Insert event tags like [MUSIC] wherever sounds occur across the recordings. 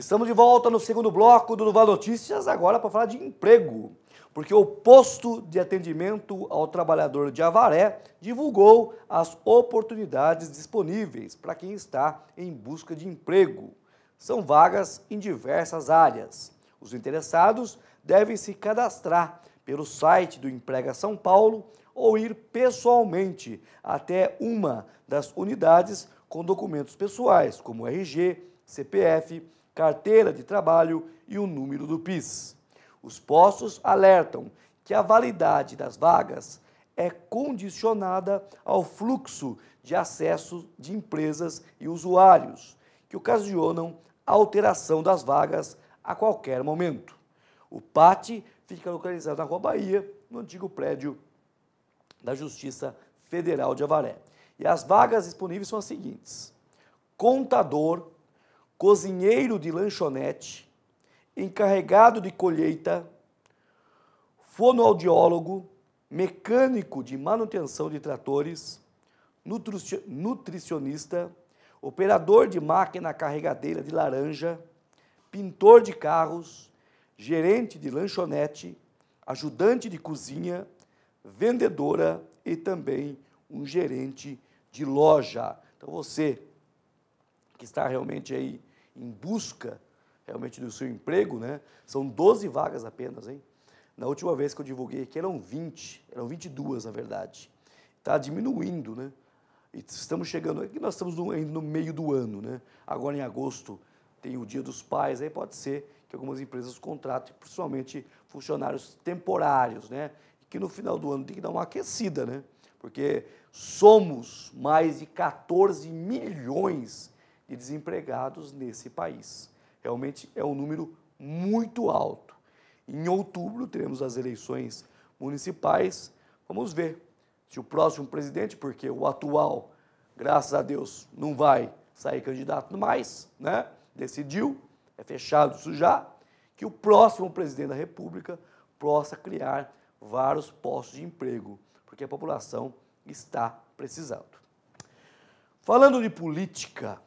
Estamos de volta no segundo bloco do Duval Notícias, agora para falar de emprego. Porque o posto de atendimento ao trabalhador de Avaré divulgou as oportunidades disponíveis para quem está em busca de emprego. São vagas em diversas áreas. Os interessados devem se cadastrar pelo site do Emprega São Paulo ou ir pessoalmente até uma das unidades com documentos pessoais, como RG, CPF, carteira de trabalho e o número do PIS. Os postos alertam que a validade das vagas é condicionada ao fluxo de acesso de empresas e usuários, que ocasionam alteração das vagas a qualquer momento. O PAT fica localizado na Rua Bahia, no antigo prédio da Justiça Federal de Avaré. E as vagas disponíveis são as seguintes: contador cozinheiro de lanchonete, encarregado de colheita, fonoaudiólogo, mecânico de manutenção de tratores, nutricionista, operador de máquina carregadeira de laranja, pintor de carros, gerente de lanchonete, ajudante de cozinha, vendedora e também um gerente de loja. Então você que está realmente aí em busca realmente do seu emprego, né? São 12 vagas apenas, hein? Na última vez que eu divulguei aqui eram 20, eram 22 na verdade. Está diminuindo, né? E estamos chegando, aqui nós estamos no, no meio do ano, né? Agora em agosto tem o Dia dos Pais, aí pode ser que algumas empresas contratem, principalmente funcionários temporários, né? Que no final do ano tem que dar uma aquecida, né? Porque somos mais de 14 milhões de desempregados nesse país. Realmente é um número muito alto. Em outubro teremos as eleições municipais. Vamos ver se o próximo presidente, porque o atual, graças a Deus, não vai sair candidato mais, né? Decidiu, é fechado isso já, que o próximo presidente da República possa criar vários postos de emprego, porque a população está precisando. Falando de política,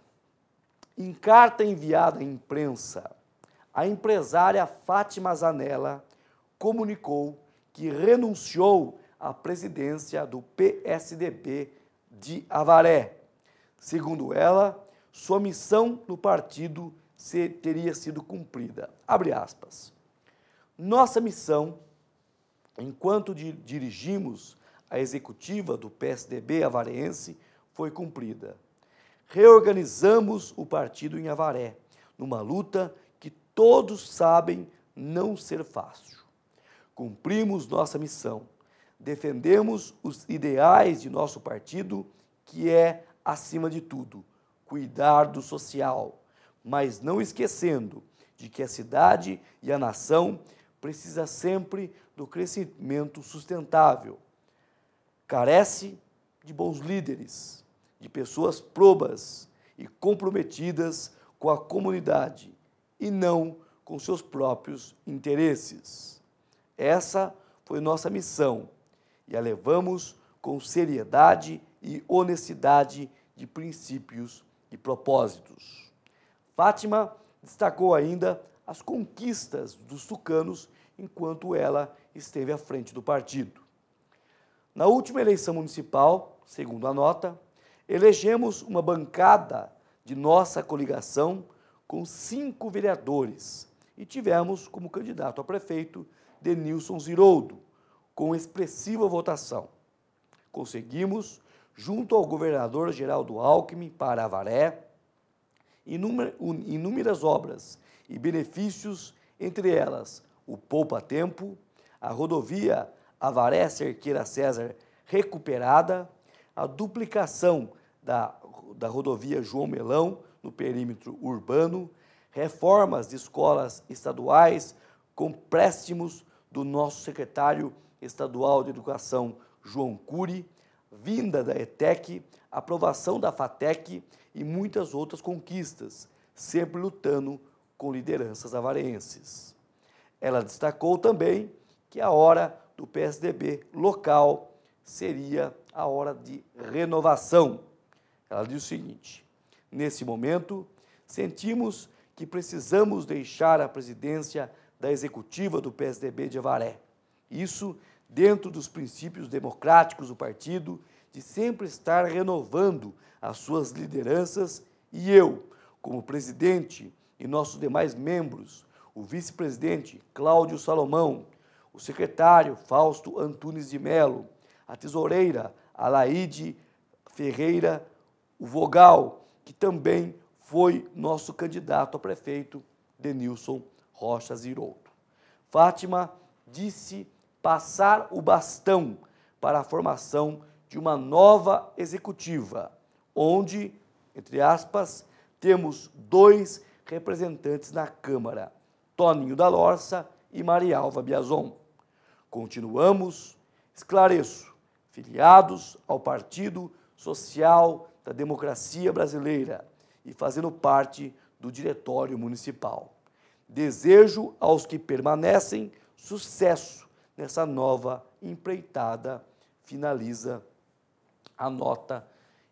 em carta enviada à imprensa, a empresária Fátima Zanella comunicou que renunciou à presidência do PSDB de Avaré. Segundo ela, sua missão no partido se, teria sido cumprida. Abre aspas. Nossa missão, enquanto dirigimos a executiva do PSDB avarense, foi cumprida reorganizamos o partido em Avaré, numa luta que todos sabem não ser fácil. Cumprimos nossa missão, defendemos os ideais de nosso partido, que é, acima de tudo, cuidar do social, mas não esquecendo de que a cidade e a nação precisa sempre do crescimento sustentável. Carece de bons líderes de pessoas probas e comprometidas com a comunidade e não com seus próprios interesses. Essa foi nossa missão e a levamos com seriedade e honestidade de princípios e propósitos. Fátima destacou ainda as conquistas dos tucanos enquanto ela esteve à frente do partido. Na última eleição municipal, segundo a nota, elegemos uma bancada de nossa coligação com cinco vereadores e tivemos como candidato a prefeito Denilson Ziroldo, com expressiva votação. Conseguimos, junto ao governador Geraldo Alckmin, para Avaré, inúmeras obras e benefícios, entre elas o Poupa Tempo, a rodovia Avaré Cerqueira César recuperada, a duplicação da, da rodovia João Melão, no perímetro urbano, reformas de escolas estaduais com préstimos do nosso secretário estadual de Educação, João Cury, vinda da ETEC, aprovação da FATEC e muitas outras conquistas, sempre lutando com lideranças avarenses. Ela destacou também que a hora do PSDB local seria a hora de renovação ela diz o seguinte: Nesse momento, sentimos que precisamos deixar a presidência da executiva do PSDB de Avaré. Isso dentro dos princípios democráticos do partido, de sempre estar renovando as suas lideranças e eu, como presidente e nossos demais membros, o vice-presidente Cláudio Salomão, o secretário Fausto Antunes de Melo, a tesoureira Alaide Ferreira o Vogal, que também foi nosso candidato a prefeito, Denilson Rocha Zirouto. Fátima disse passar o bastão para a formação de uma nova executiva, onde, entre aspas, temos dois representantes na Câmara, Toninho da Lorça e Marialva Biazon. Continuamos, esclareço, filiados ao Partido Social da democracia brasileira e fazendo parte do diretório municipal. Desejo aos que permanecem sucesso nessa nova empreitada, finaliza a nota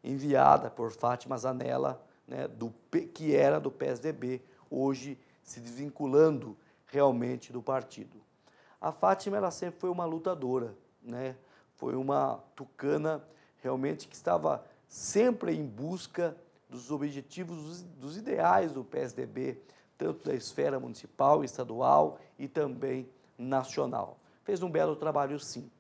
enviada por Fátima Zanella, né, do, que era do PSDB, hoje se desvinculando realmente do partido. A Fátima ela sempre foi uma lutadora, né? foi uma tucana realmente que estava sempre em busca dos objetivos, dos ideais do PSDB, tanto da esfera municipal, estadual e também nacional. Fez um belo trabalho, sim.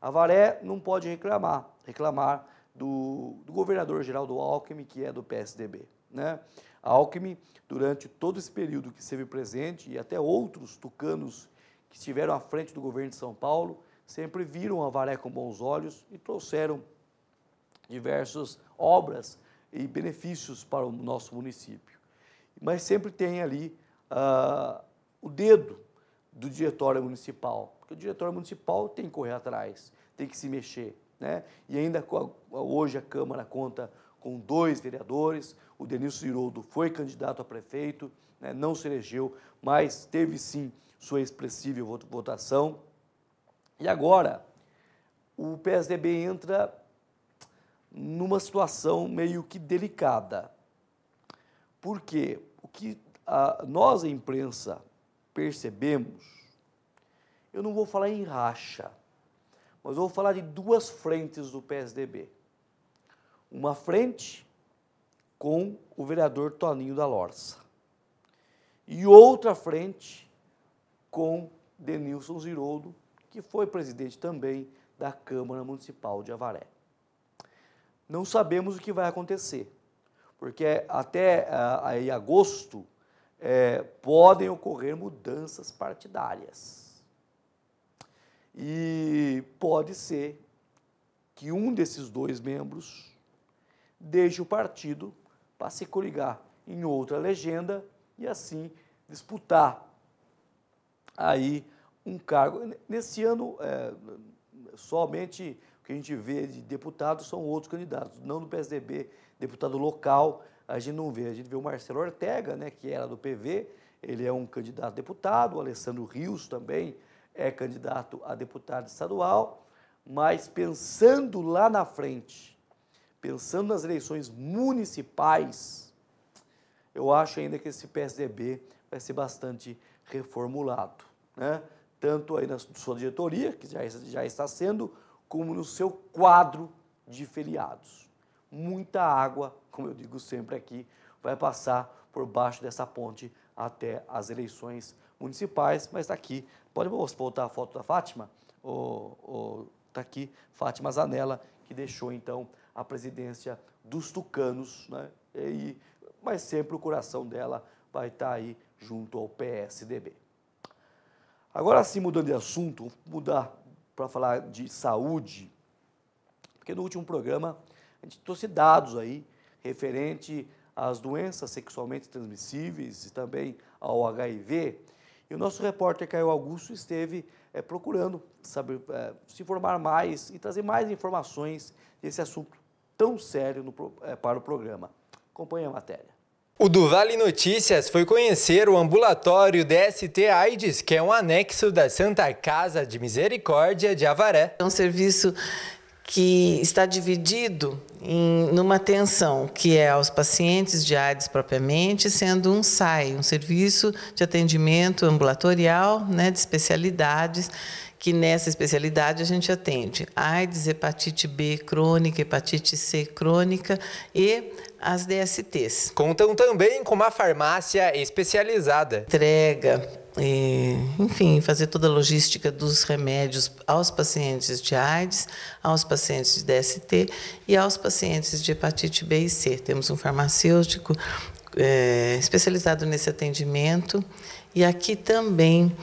A Varé não pode reclamar, reclamar do, do governador do Alckmin, que é do PSDB. Né? Alckmin, durante todo esse período que esteve presente, e até outros tucanos que estiveram à frente do governo de São Paulo, sempre viram a Varé com bons olhos e trouxeram diversas obras e benefícios para o nosso município. Mas sempre tem ali ah, o dedo do diretório municipal, porque o diretório municipal tem que correr atrás, tem que se mexer. Né? E ainda hoje a Câmara conta com dois vereadores, o Denilson Hiroldo foi candidato a prefeito, né? não se elegeu, mas teve sim sua expressiva votação. E agora, o PSDB entra numa situação meio que delicada. Porque o que a, nós, a imprensa, percebemos, eu não vou falar em racha, mas vou falar de duas frentes do PSDB. Uma frente com o vereador Toninho da Lorça e outra frente com Denilson Ziroldo, que foi presidente também da Câmara Municipal de Avaré não sabemos o que vai acontecer, porque até ah, aí, agosto é, podem ocorrer mudanças partidárias. E pode ser que um desses dois membros deixe o partido para se coligar em outra legenda e assim disputar aí um cargo. Nesse ano, é, somente que a gente vê de deputados são outros candidatos, não do PSDB, deputado local, a gente não vê. A gente vê o Marcelo Ortega, né, que era do PV, ele é um candidato a deputado, o Alessandro Rios também é candidato a deputado estadual, mas pensando lá na frente, pensando nas eleições municipais, eu acho ainda que esse PSDB vai ser bastante reformulado, né? tanto aí na sua diretoria, que já, já está sendo, como no seu quadro de feriados. Muita água, como eu digo sempre aqui, vai passar por baixo dessa ponte até as eleições municipais, mas está aqui. Pode voltar a foto da Fátima? Está aqui Fátima Zanella, que deixou então a presidência dos tucanos, né? E, mas sempre o coração dela vai estar tá aí junto ao PSDB. Agora sim, mudando de assunto, mudar para falar de saúde, porque no último programa a gente trouxe dados aí referente às doenças sexualmente transmissíveis e também ao HIV. E o nosso repórter Caio Augusto esteve é, procurando saber, é, se informar mais e trazer mais informações desse assunto tão sério no, é, para o programa. Acompanhe a matéria. O do Vale Notícias foi conhecer o ambulatório DST AIDS, que é um anexo da Santa Casa de Misericórdia de Avaré. É um serviço que está dividido em numa atenção que é aos pacientes de AIDS propriamente, sendo um SAI, um serviço de atendimento ambulatorial, né, de especialidades que nessa especialidade a gente atende AIDS, hepatite B crônica, hepatite C crônica e as DSTs. Contam também com uma farmácia especializada. Entrega, e, eh, enfim, fazer toda a logística dos remédios aos pacientes de AIDS, aos pacientes de DST e aos pacientes de hepatite B e C. Temos um farmacêutico é, especializado nesse atendimento e aqui também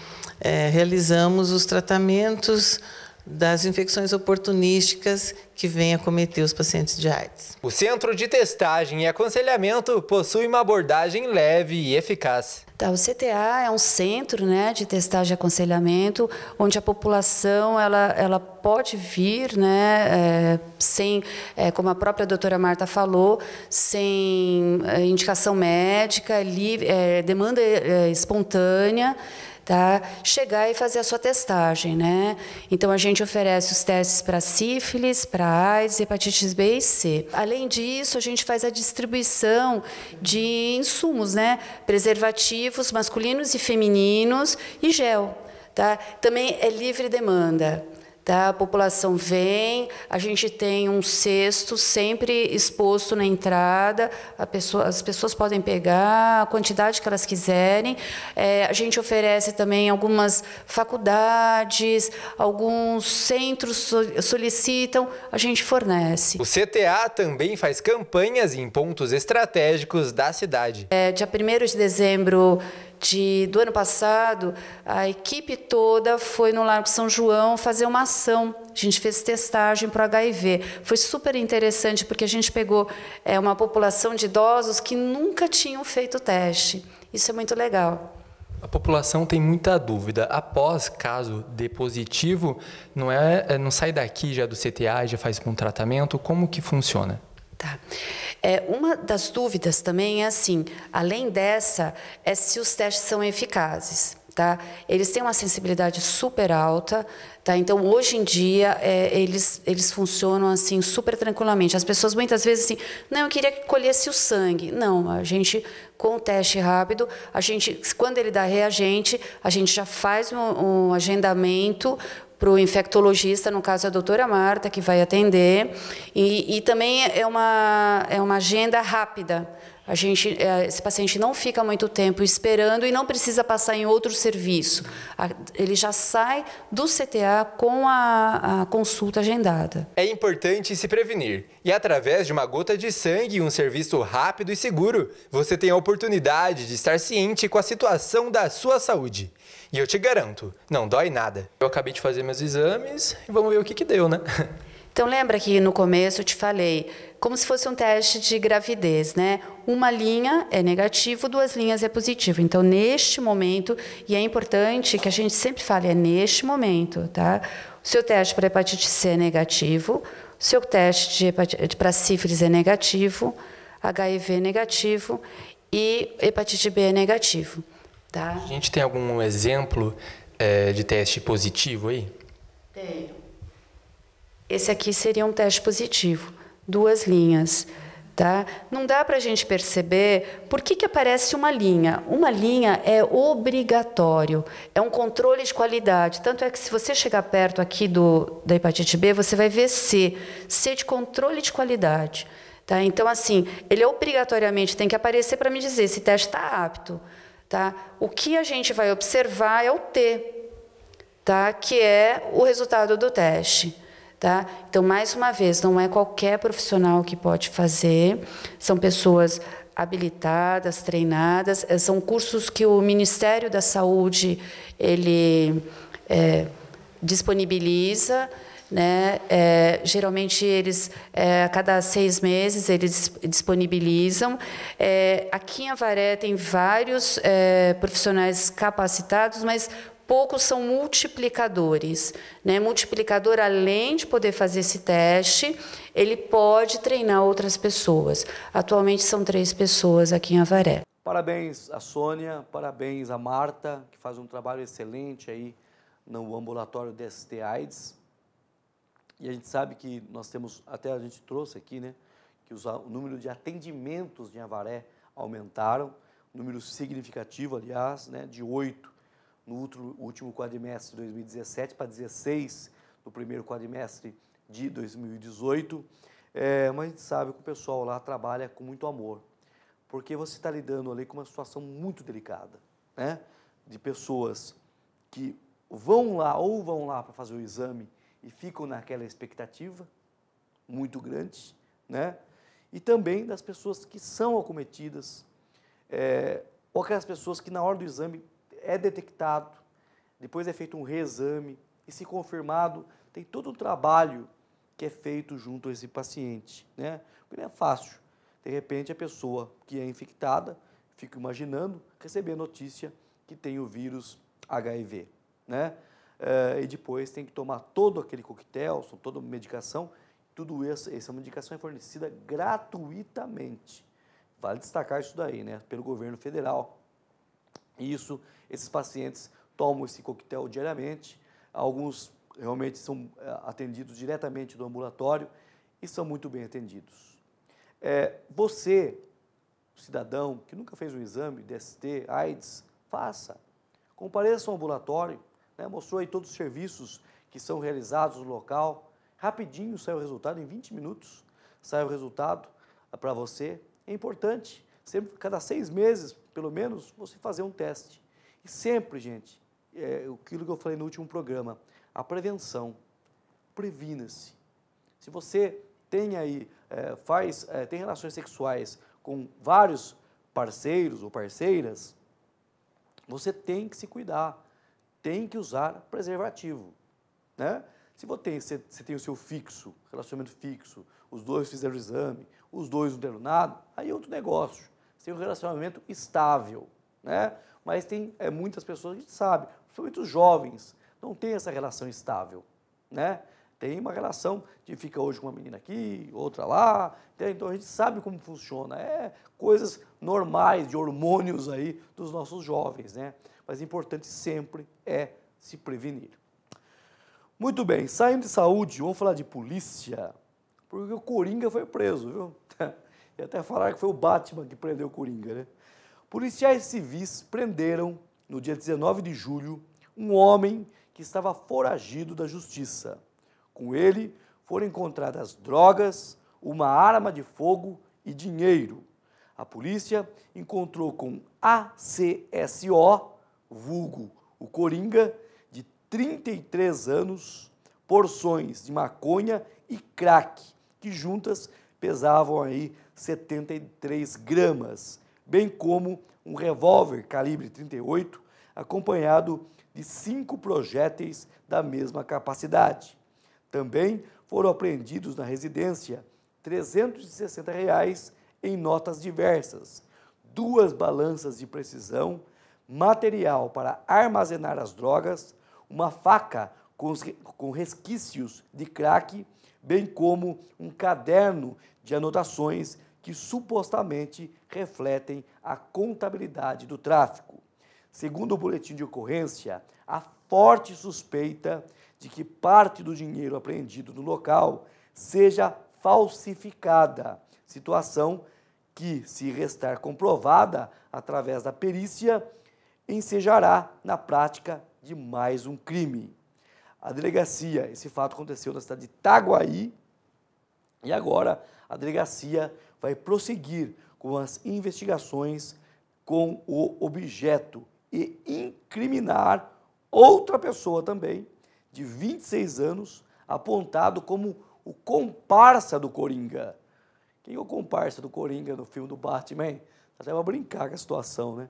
é, realizamos os tratamentos das infecções oportunísticas que vêm a cometer os pacientes de AIDS. O Centro de Testagem e Aconselhamento possui uma abordagem leve e eficaz. Tá, o CTA é um centro né, de testagem e aconselhamento, onde a população ela, ela pode vir, né, é, sem, é, como a própria doutora Marta falou, sem é, indicação médica, é, demanda é, espontânea, tá? Chegar e fazer a sua testagem, né? Então a gente oferece os testes para sífilis, para AIDS, hepatites B e C. Além disso, a gente faz a distribuição de insumos, né? Preservativos masculinos e femininos e gel, tá? Também é livre demanda. Tá? A população vem, a gente tem um cesto sempre exposto na entrada, pessoa, as pessoas podem pegar a quantidade que elas quiserem. É, a gente oferece também algumas faculdades, alguns centros solicitam, a gente fornece. O CTA também faz campanhas em pontos estratégicos da cidade. É, dia 1 de dezembro de, do ano passado, a equipe toda foi no Largo São João fazer uma ação. A gente fez testagem para o HIV. Foi super interessante, porque a gente pegou é, uma população de idosos que nunca tinham feito teste. Isso é muito legal. A população tem muita dúvida. Após caso de positivo, não, é, é não sai daqui já do CTA, já faz um tratamento? Como que funciona? Tá. É, uma das dúvidas também é assim, além dessa, é se os testes são eficazes. Tá? Eles têm uma sensibilidade super alta, tá? então hoje em dia é, eles, eles funcionam assim super tranquilamente. As pessoas muitas vezes assim, não, eu queria que colhesse o sangue. Não, a gente com o teste rápido, a gente quando ele dá reagente, a gente já faz um, um agendamento para o infectologista, no caso é a doutora Marta, que vai atender. E, e também é uma, é uma agenda rápida. A gente, é, esse paciente não fica muito tempo esperando e não precisa passar em outro serviço. Ele já sai do CTA com a, a consulta agendada. É importante se prevenir. E através de uma gota de sangue e um serviço rápido e seguro, você tem a oportunidade de estar ciente com a situação da sua saúde. E eu te garanto, não dói nada. Eu acabei de fazer meus exames e vamos ver o que, que deu, né? [LAUGHS] Então lembra que no começo eu te falei, como se fosse um teste de gravidez, né? Uma linha é negativo, duas linhas é positivo. Então neste momento, e é importante que a gente sempre fale, é neste momento, tá? O seu teste para hepatite C é negativo, o seu teste para sífilis é negativo, HIV é negativo e hepatite B é negativo. Tá? A gente tem algum exemplo é, de teste positivo aí? Tenho. Esse aqui seria um teste positivo, duas linhas. Tá? Não dá para a gente perceber por que, que aparece uma linha. Uma linha é obrigatório, é um controle de qualidade. Tanto é que se você chegar perto aqui do, da hepatite B, você vai ver C, C de controle de qualidade. Tá? Então, assim, ele obrigatoriamente tem que aparecer para me dizer se o teste está apto. Tá? O que a gente vai observar é o T, tá? que é o resultado do teste. Tá? Então, mais uma vez, não é qualquer profissional que pode fazer, são pessoas habilitadas, treinadas, eh, são cursos que o Ministério da Saúde ele é, disponibiliza. Né? É, geralmente eles, é, a cada seis meses, eles disponibilizam. É, aqui em Avaré tem vários é, profissionais capacitados, mas poucos são multiplicadores. Né? Multiplicador, além de poder fazer esse teste, ele pode treinar outras pessoas. Atualmente são três pessoas aqui em Avaré. Parabéns a Sônia, parabéns a Marta, que faz um trabalho excelente aí no ambulatório DST AIDS. E a gente sabe que nós temos, até a gente trouxe aqui, né, que os, o número de atendimentos de Avaré aumentaram, número significativo, aliás, né, de 8 no último, último quadrimestre de 2017 para 16 no primeiro quadrimestre de 2018. É, mas a gente sabe que o pessoal lá trabalha com muito amor, porque você está lidando ali com uma situação muito delicada, né? De pessoas que vão lá ou vão lá para fazer o exame e ficam naquela expectativa muito grande, né? E também das pessoas que são acometidas, é, ou aquelas pessoas que na hora do exame é detectado, depois é feito um reexame e se confirmado, tem todo o trabalho que é feito junto a esse paciente, né? Porque não é fácil. De repente a pessoa que é infectada, fica imaginando, receber a notícia que tem o vírus HIV, né? uh, e depois tem que tomar todo aquele coquetel, toda medicação. Tudo isso, essa medicação é fornecida gratuitamente. Vale destacar isso daí, né? Pelo governo federal. Isso, esses pacientes tomam esse coquetel diariamente. Alguns realmente são eh, atendidos diretamente do ambulatório e são muito bem atendidos. É, você, cidadão que nunca fez um exame DST, AIDS, faça. Compareça ao ambulatório, né, mostrou aí todos os serviços que são realizados no local. Rapidinho saiu o resultado, em 20 minutos saiu o resultado para você. É importante, sempre, cada seis meses, pelo menos, você fazer um teste. E sempre, gente, é aquilo que eu falei no último programa, a prevenção. Previna-se. Se você tem aí, é, faz, é, tem relações sexuais com vários parceiros ou parceiras, você tem que se cuidar tem que usar preservativo. Né? Se você tem, o seu fixo, relacionamento fixo, os dois fizeram o exame, os dois não deram nada, aí é outro negócio. Você tem um relacionamento estável. Né? Mas tem é, muitas pessoas, a gente sabe, principalmente os jovens, não tem essa relação estável. Né? Tem uma relação de fica hoje com uma menina aqui, outra lá. Então a gente sabe como funciona. É coisas normais de hormônios aí dos nossos jovens, né? Mas importante sempre é se prevenir. Muito bem, saindo de saúde, vamos falar de polícia, porque o Coringa foi preso, viu? [LAUGHS] E até falaram que foi o Batman que prendeu o Coringa, né? Policiais civis prenderam, no dia 19 de julho, um homem que estava foragido da justiça. Com ele foram encontradas drogas, uma arma de fogo e dinheiro. A polícia encontrou com ACSO, vulgo o Coringa, de 33 anos, porções de maconha e crack, que juntas pesavam aí 73 gramas, bem como um revólver calibre 38, acompanhado de cinco projéteis da mesma capacidade. Também foram apreendidos na residência R$ 360 reais em notas diversas, duas balanças de precisão, material para armazenar as drogas, uma faca com resquícios de crack, bem como um caderno de anotações que supostamente refletem a contabilidade do tráfico. Segundo o boletim de ocorrência, há forte suspeita de que parte do dinheiro apreendido no local seja falsificada, situação que, se restar comprovada através da perícia, ensejará na prática de mais um crime. A delegacia, esse fato aconteceu na cidade de Itaguaí, e agora a delegacia vai prosseguir com as investigações com o objeto e incriminar outra pessoa também, de 26 anos, apontado como o comparsa do Coringa quem é o comparsa do Coringa no filme do Batman? Tá até vai brincar com a situação, né?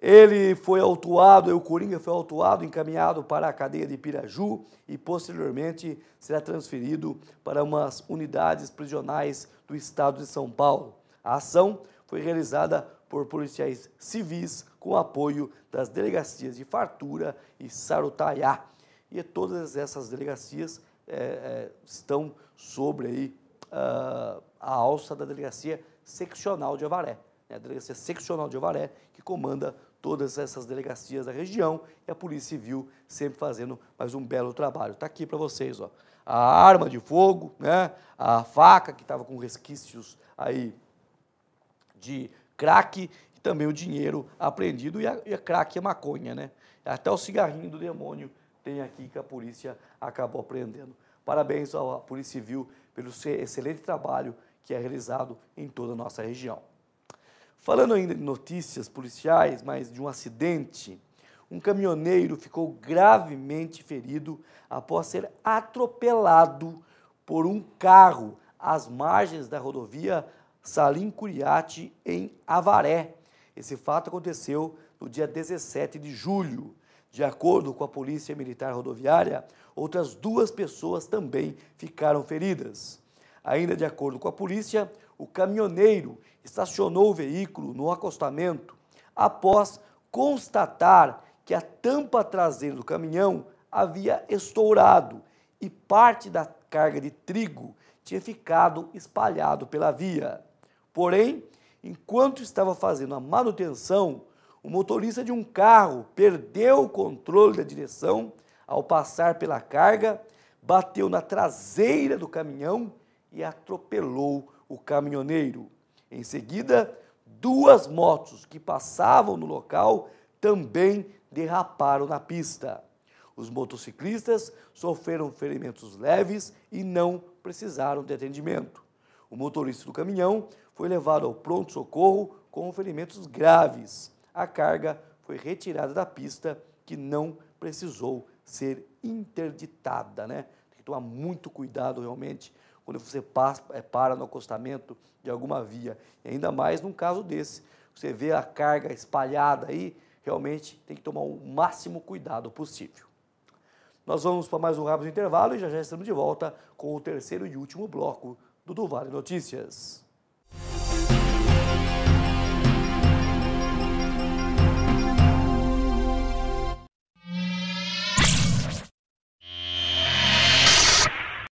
Ele foi autuado, o Coringa foi autuado, encaminhado para a cadeia de Piraju e posteriormente será transferido para umas unidades prisionais do estado de São Paulo. A ação foi realizada por policiais civis com apoio das delegacias de Fartura e Sarutaiá. E todas essas delegacias é, é, estão sobre aí, uh, a alça da delegacia seccional de Avaré. Né? A delegacia seccional de Avaré, que comanda todas essas delegacias da região e a Polícia Civil sempre fazendo mais um belo trabalho. Está aqui para vocês, ó. A arma de fogo, né? a faca que estava com resquícios aí de crack e também o dinheiro apreendido e a, e a crack e a maconha, né? Até o cigarrinho do demônio tem aqui que a polícia acabou apreendendo. Parabéns à Polícia Civil pelo seu excelente trabalho que é realizado em toda a nossa região. Falando ainda de notícias policiais, mas de um acidente, um caminhoneiro ficou gravemente ferido após ser atropelado por um carro às margens da rodovia Salim Curiati, em Avaré. Esse fato aconteceu no dia 17 de julho. De acordo com a Polícia Militar Rodoviária, outras duas pessoas também ficaram feridas. Ainda de acordo com a polícia, o caminhoneiro estacionou o veículo no acostamento após constatar que a tampa traseira do caminhão havia estourado e parte da carga de trigo tinha ficado espalhado pela via. Porém, enquanto estava fazendo a manutenção, o motorista de um carro perdeu o controle da direção ao passar pela carga, bateu na traseira do caminhão e atropelou o caminhoneiro. Em seguida, duas motos que passavam no local também derraparam na pista. Os motociclistas sofreram ferimentos leves e não precisaram de atendimento. O motorista do caminhão foi levado ao pronto-socorro com ferimentos graves. A carga foi retirada da pista, que não precisou ser interditada. Né? Tem que tomar muito cuidado realmente quando você é, para no acostamento de alguma via. E ainda mais num caso desse. Você vê a carga espalhada aí, realmente tem que tomar o máximo cuidado possível. Nós vamos para mais um rápido intervalo e já já estamos de volta com o terceiro e último bloco do Duval Notícias.